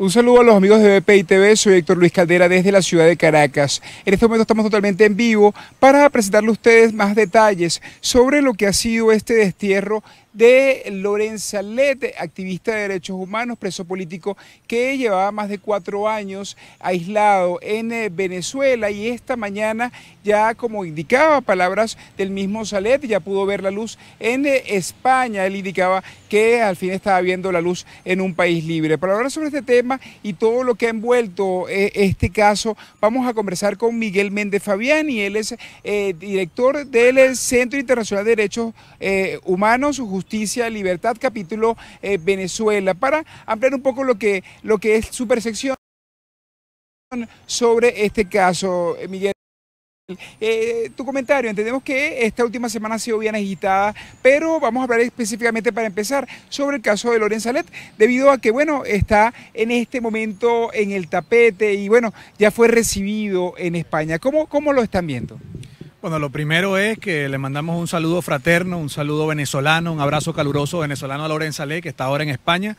Un saludo a los amigos de BPI TV, soy Héctor Luis Caldera desde la ciudad de Caracas. En este momento estamos totalmente en vivo para presentarle a ustedes más detalles sobre lo que ha sido este destierro de Lorenz Salet, activista de derechos humanos, preso político que llevaba más de cuatro años aislado en eh, Venezuela y esta mañana ya como indicaba palabras del mismo Salet, ya pudo ver la luz en eh, España. Él indicaba que al fin estaba viendo la luz en un país libre. Para hablar sobre este tema y todo lo que ha envuelto eh, este caso, vamos a conversar con Miguel Méndez Fabián y él es director del Centro Internacional de Derechos Humanos, Justicia, Libertad, capítulo eh, Venezuela, para ampliar un poco lo que, lo que es su percepción sobre este caso, eh, Miguel. Eh, tu comentario, entendemos que esta última semana ha sido bien agitada, pero vamos a hablar específicamente para empezar sobre el caso de Lorenz Salet, debido a que, bueno, está en este momento en el tapete y, bueno, ya fue recibido en España. ¿Cómo, cómo lo están viendo? Bueno, lo primero es que le mandamos un saludo fraterno, un saludo venezolano, un abrazo caluroso venezolano a Lorenza Ley, que está ahora en España.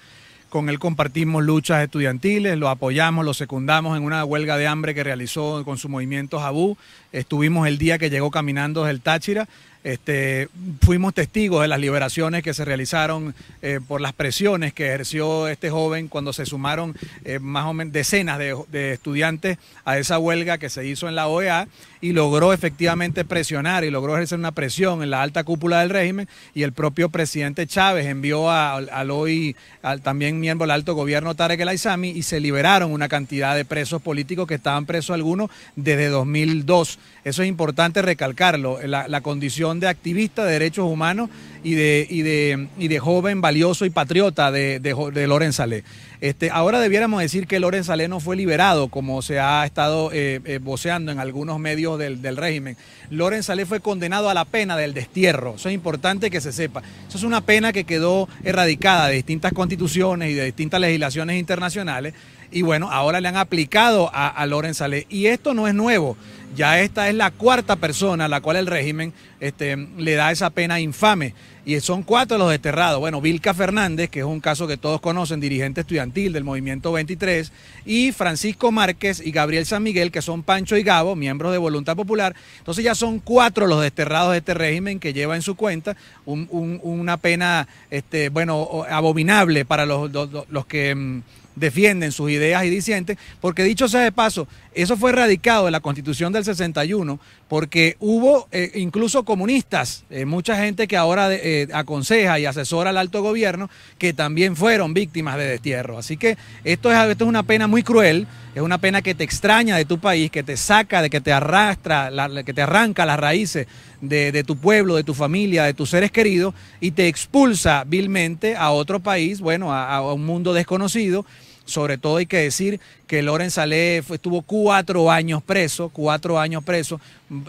Con él compartimos luchas estudiantiles, lo apoyamos, lo secundamos en una huelga de hambre que realizó con su movimiento Jabú. Estuvimos el día que llegó caminando desde el Táchira este, fuimos testigos de las liberaciones que se realizaron eh, por las presiones que ejerció este joven cuando se sumaron eh, más o menos decenas de, estudiantes a esa huelga que se hizo en la OEA y logró efectivamente presionar y logró ejercer una presión en la alta cúpula del régimen y el propio presidente Chávez envió a, al hoy también miembro del alto gobierno Tarek El Aizami y se liberaron una cantidad de presos políticos que estaban presos algunos desde 2002. Eso es importante recalcarlo, la condición de activista de derechos humanos y de, de, de joven valioso y patriota de, de, Este, ahora debiéramos decir que Loren Salé no fue liberado, como se ha estado eh, eh, voceando en algunos medios del, régimen. Loren fue condenado a la pena del destierro. Eso es importante que se sepa. Eso es una pena que quedó erradicada de distintas constituciones y de distintas legislaciones internacionales. Y bueno, ahora le han aplicado a, a Loren Y esto no es nuevo. Ya esta es la cuarta persona a la cual el régimen este, le da esa pena infame. Y son cuatro los desterrados. Bueno, Vilca Fernández, que es un caso que todos conocen, dirigente estudiantil del Movimiento 23, y Francisco Márquez y Gabriel San Miguel, que son Pancho y Gabo, miembros de Voluntad Popular. Entonces ya son cuatro los desterrados de este régimen que lleva en su cuenta una pena, este, bueno, abominable para los, los que mm, defienden sus ideas y disidentes, porque dicho sea de paso, eso fue erradicado de la constitución del 61, porque hubo eh, incluso comunistas, eh, mucha gente que ahora eh, aconseja y asesora al alto gobierno, que también fueron víctimas de destierro. Así que esto es, esto es una pena muy cruel. Es una pena que te extraña de tu país, que te saca, de que te arrastra, que te arranca las raíces de, tu pueblo, de tu familia, de tus seres queridos y te expulsa vilmente a otro país, bueno, a un mundo desconocido sobre todo hay que decir que Loren Salé estuvo cuatro años preso, cuatro años preso,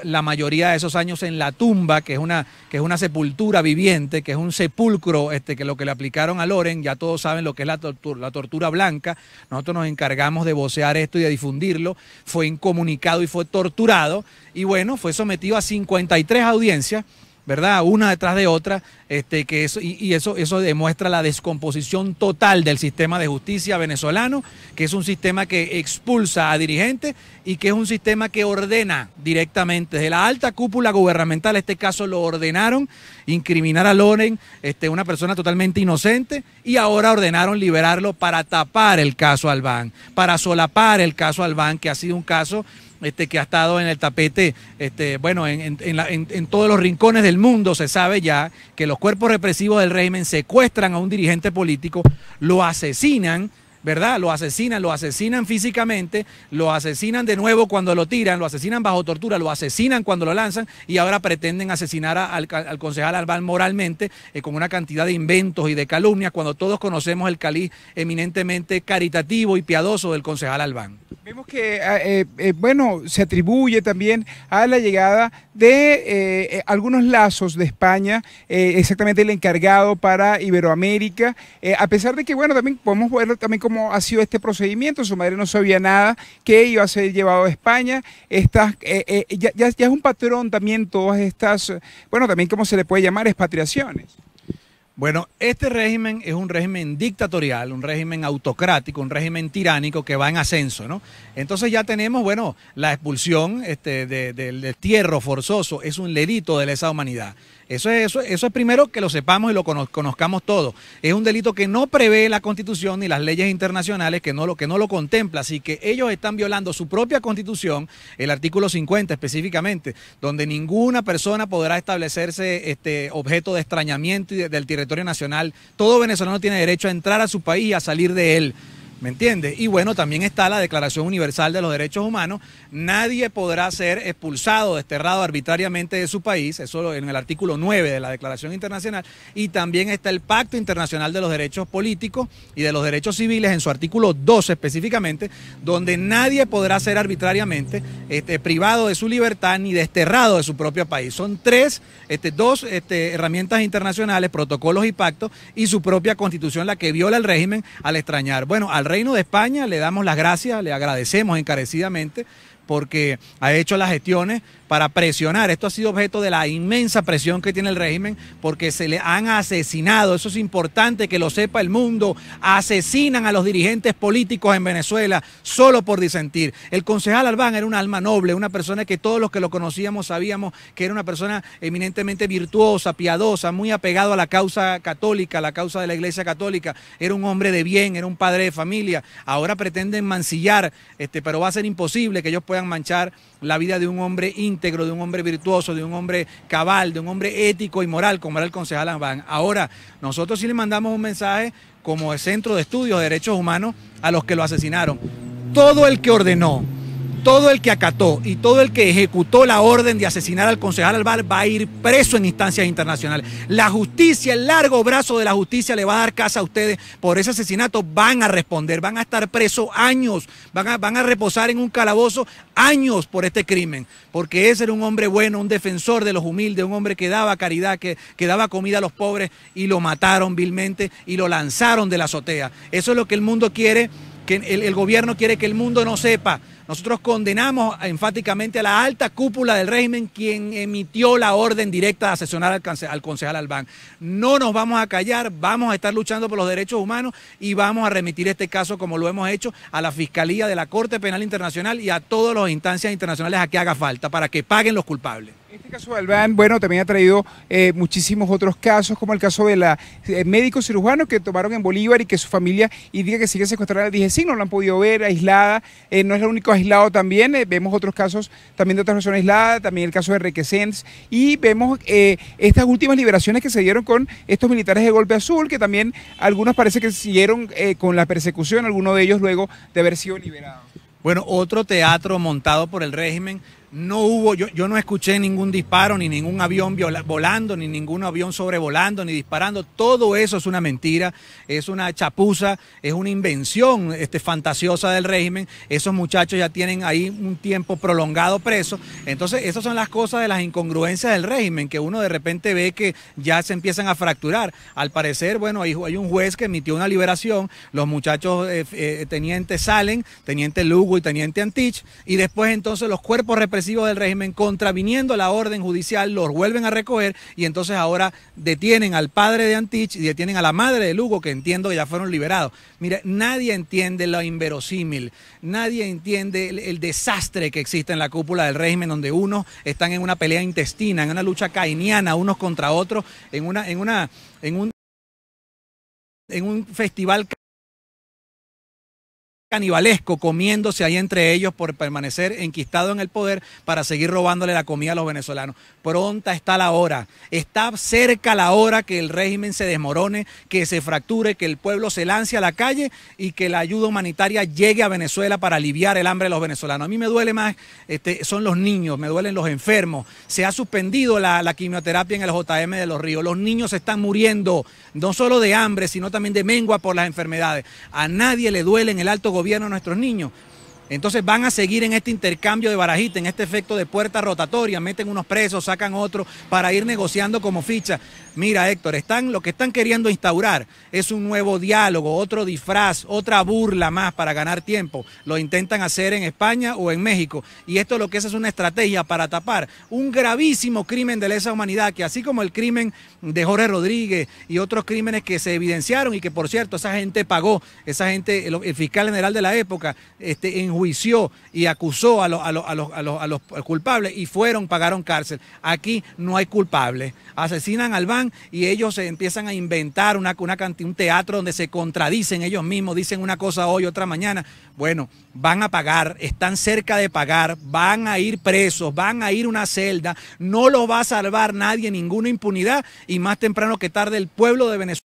la mayoría de esos años en la tumba, que es una, que es una sepultura viviente, que es un sepulcro, este, que lo que le aplicaron a Loren, ya todos saben lo que es la, tortura, la tortura blanca, nosotros nos encargamos de vocear esto y de difundirlo, fue incomunicado y fue torturado, y bueno, fue sometido a 53 audiencias ¿verdad? Una detrás de otra, este, que eso, y, eso, eso demuestra la descomposición total del sistema de justicia venezolano, que es un sistema que expulsa a dirigentes y que es un sistema que ordena directamente desde la alta cúpula gubernamental, este caso lo ordenaron incriminar a Loren, este, una persona totalmente inocente, y ahora ordenaron liberarlo para tapar el caso Albán, para solapar el caso Albán, que ha sido un caso este, que ha estado en el tapete, este, bueno, en, en, en, en, todos los rincones del mundo se sabe ya que los cuerpos represivos del régimen secuestran a un dirigente político, lo asesinan ¿verdad? Lo asesinan, lo asesinan físicamente, lo asesinan de nuevo cuando lo tiran, lo asesinan bajo tortura, lo asesinan cuando lo lanzan y ahora pretenden asesinar al, concejal Albán moralmente eh, con una cantidad de inventos y de calumnias cuando todos conocemos el caliz eminentemente caritativo y piadoso del concejal Albán. Vemos que, ah, eh, eh, bueno, se atribuye también a la llegada de algunos lazos de España, exactamente el encargado para Iberoamérica, a pesar de que, bueno, también podemos verlo también como cómo ha sido este procedimiento. Su madre no sabía nada que iba a ser llevado a España. Estas, eh, eh, ya, es un patrón también todas estas, bueno, también cómo se le puede llamar expatriaciones. Bueno, este régimen es un régimen dictatorial, un régimen autocrático, un régimen tiránico que va en ascenso, ¿no? Entonces ya tenemos, bueno, la expulsión este, del tierro forzoso es un delito de esa humanidad. Eso es, eso, es primero que lo sepamos y lo conozcamos todos. Es un delito que no prevé la constitución ni las leyes internacionales que no, lo, que no lo contempla. Así que ellos están violando su propia constitución, el artículo 50 específicamente, donde ninguna persona podrá establecerse este objeto de extrañamiento del territorio nacional. Todo venezolano tiene derecho a entrar a su país y a salir de él. ¿Me entiendes? Y bueno, también está la Declaración Universal de los Derechos Humanos. Nadie podrá ser expulsado, desterrado arbitrariamente de su país, eso en el artículo 9 de la Declaración Internacional. Y también está el Pacto Internacional de los Derechos Políticos y de los Derechos Civiles, en su artículo 12 específicamente, donde nadie podrá ser arbitrariamente este, privado de su libertad ni desterrado de su propio país. Son tres, este, dos este, herramientas internacionales, protocolos y pactos, y su propia constitución la que viola el régimen al extrañar. Bueno, al Reino de España le damos las gracias, le agradecemos encarecidamente porque ha hecho las gestiones para presionar. Esto ha sido objeto de la inmensa presión que tiene el régimen porque se le han asesinado. Eso es importante que lo sepa el mundo. Asesinan a los dirigentes políticos en Venezuela solo por disentir. El concejal Albán era un alma noble, una persona que todos los que lo conocíamos sabíamos que era una persona eminentemente virtuosa, piadosa, muy apegado a la causa católica, a la causa de la Iglesia Católica. Era un hombre de bien, era un padre de familia. Ahora pretenden mancillar, este, pero va a ser imposible que ellos puedan manchar la vida de un hombre íntegro, de un hombre virtuoso, de un hombre cabal, de un hombre ético y moral, como era el concejal van Ahora, nosotros sí le mandamos un mensaje como el Centro de Estudios de Derechos Humanos a los que lo asesinaron. Todo el que ordenó todo el que acató y todo el que ejecutó la orden de asesinar al concejal Alvar va a ir preso en instancias internacionales. La justicia, el largo brazo de la justicia le va a dar casa a ustedes por ese asesinato. Van a responder, van a estar presos años, van a, van a reposar en un calabozo años por este crimen. Porque ese era un hombre bueno, un defensor de los humildes, un hombre que daba caridad, que, daba comida a los pobres y lo mataron vilmente y lo lanzaron de la azotea. Eso es lo que el mundo quiere, que el gobierno quiere que el mundo no sepa. Nosotros condenamos enfáticamente a la alta cúpula del régimen quien emitió la orden directa de asesorar al, concejal Albán. No nos vamos a callar, vamos a estar luchando por los derechos humanos y vamos a remitir este caso, como lo hemos hecho, a la Fiscalía de la Corte Penal Internacional y a todas las instancias internacionales a que haga falta para que paguen los culpables. Este caso de Albán, bueno, también ha traído eh, muchísimos otros casos, como el caso de la eh, médico cirujano que tomaron en Bolívar y que su familia y que sigue secuestrada. Dije, sí, no lo han podido ver, aislada. Eh, no es el único aislado también. vemos otros casos también de otras personas aisladas, también el caso de Requesens. Y vemos estas últimas liberaciones que se dieron con estos militares de Golpe Azul, que también algunos parece que siguieron con la persecución, algunos de ellos luego de haber sido liberados. Bueno, otro teatro montado por el régimen no hubo, yo, no escuché ningún disparo, ni ningún avión volando, ni ningún avión sobrevolando, ni disparando. Todo eso es una mentira, es una chapuza, es una invención este, fantasiosa del régimen. Esos muchachos ya tienen ahí un tiempo prolongado preso. Entonces, esas son las cosas de las incongruencias del régimen, que uno de repente ve que ya se empiezan a fracturar. Al parecer, bueno, hay, un juez que emitió una liberación, los muchachos eh, eh, tenientes salen, teniente Lugo y teniente Antich, y después entonces los cuerpos representantes del régimen, contraviniendo la orden judicial, los vuelven a recoger y entonces ahora detienen al padre de Antich y detienen a la madre de Lugo, que entiendo que ya fueron liberados. Mire, nadie entiende lo inverosímil, nadie entiende el, desastre que existe en la cúpula del régimen, donde unos están en una pelea intestina, en una lucha cainiana, unos contra otros, en una, en una, en un, en un festival canibalesco comiéndose ahí entre ellos por permanecer enquistado en el poder para seguir robándole la comida a los venezolanos. Pronta está la hora, está cerca la hora que el régimen se desmorone, que se fracture, que el pueblo se lance a la calle y que la ayuda humanitaria llegue a Venezuela para aliviar el hambre de los venezolanos. A mí me duele más, este, son los niños, me duelen los enfermos. Se ha suspendido la, quimioterapia en el JM de los Ríos. Los niños están muriendo, no solo de hambre, sino también de mengua por las enfermedades. A nadie le duele en el alto gobierno gobierno a nuestros niños. Entonces van a seguir en este intercambio de barajita, en este efecto de puerta rotatoria, meten unos presos, sacan otros para ir negociando como ficha. Mira, Héctor, están, lo que están queriendo instaurar es un nuevo diálogo, otro disfraz, otra burla más para ganar tiempo. Lo intentan hacer en España o en México. Y esto lo que es es una estrategia para tapar un gravísimo crimen de lesa humanidad, que así como el crimen de Jorge Rodríguez y otros crímenes que se evidenciaron y que por cierto esa gente pagó, esa gente, el, fiscal general de la época, este, en y acusó a, los, culpables y fueron, pagaron cárcel. Aquí no hay culpables. Asesinan al BAN y ellos se empiezan a inventar una, un teatro donde se contradicen ellos mismos, dicen una cosa hoy, otra mañana. Bueno, van a pagar, están cerca de pagar, van a ir presos, van a ir a una celda, no lo va a salvar nadie, ninguna impunidad y más temprano que tarde el pueblo de Venezuela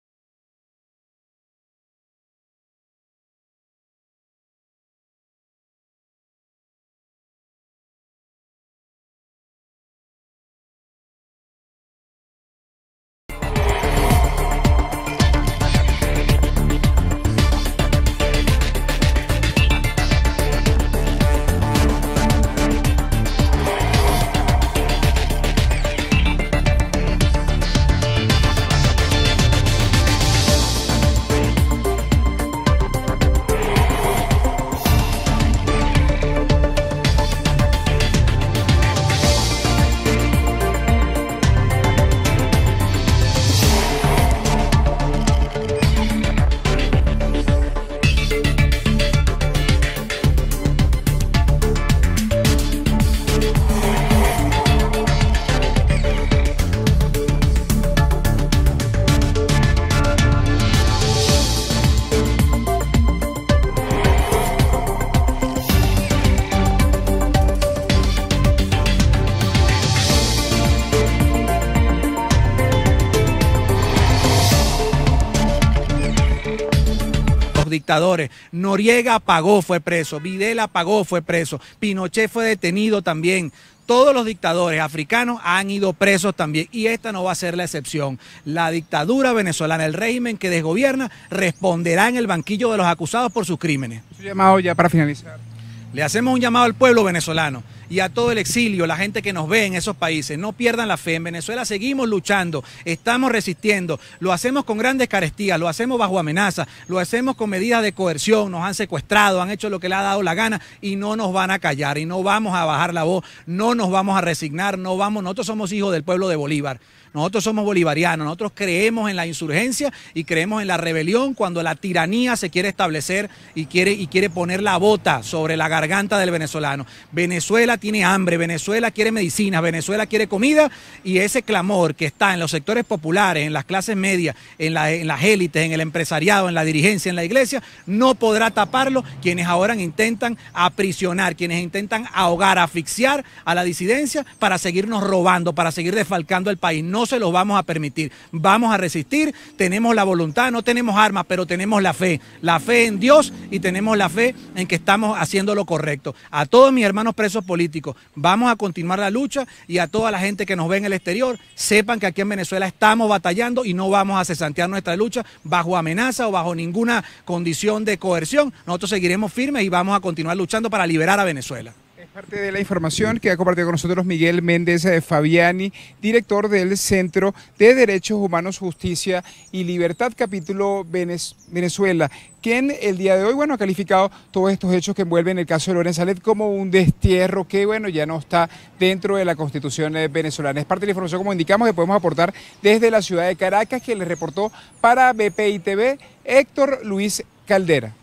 Noriega pagó, fue preso. Videla pagó, fue preso. Pinochet fue detenido también. Todos los dictadores africanos han ido presos también y esta no va a ser la excepción. La dictadura venezolana, el régimen que desgobierna, responderá en el banquillo de los acusados por sus crímenes. llamado ya para finalizar. Le hacemos un llamado al pueblo venezolano y a todo el exilio, la gente que nos ve en esos países. No pierdan la fe. En Venezuela seguimos luchando, estamos resistiendo. Lo hacemos con grandes carestías, lo hacemos bajo amenaza, lo hacemos con medidas de coerción. Nos han secuestrado, han hecho lo que le ha dado la gana y no nos van a callar y no vamos a bajar la voz, no nos vamos a resignar, no vamos. Nosotros somos hijos del pueblo de Bolívar. Nosotros somos bolivarianos, nosotros creemos en la insurgencia y creemos en la rebelión cuando la tiranía se quiere establecer y quiere, y quiere poner la bota sobre la garganta del venezolano. Venezuela tiene hambre, Venezuela quiere medicina Venezuela quiere comida y ese clamor que está en los sectores populares, en las clases medias, en, las élites, en el empresariado, en la dirigencia, en la iglesia, no podrá taparlo quienes ahora intentan aprisionar, quienes intentan ahogar, asfixiar a la disidencia para seguirnos robando, para seguir desfalcando el país. No se lo vamos a permitir. Vamos a resistir, tenemos la voluntad, no tenemos armas, pero tenemos la fe. La fe en Dios y tenemos la fe en que estamos haciendo lo correcto. A todos mis hermanos presos políticos, Vamos a continuar la lucha y a toda la gente que nos ve en el exterior, sepan que aquí en Venezuela estamos batallando y no vamos a cesantear nuestra lucha bajo amenaza o bajo ninguna condición de coerción. Nosotros seguiremos firmes y vamos a continuar luchando para liberar a Venezuela. Parte de la información que ha compartido con nosotros Miguel Méndez de eh, Fabiani, director del Centro de Derechos Humanos, Justicia y Libertad, capítulo Venezuela, quien el día de hoy, bueno, ha calificado todos estos hechos que envuelven el caso de lorenzo como un destierro que, bueno, ya no está dentro de la constitución eh, venezolana. Es parte de la información, como indicamos, que podemos aportar desde la ciudad de Caracas, que le reportó para BPI TV Héctor Luis Caldera.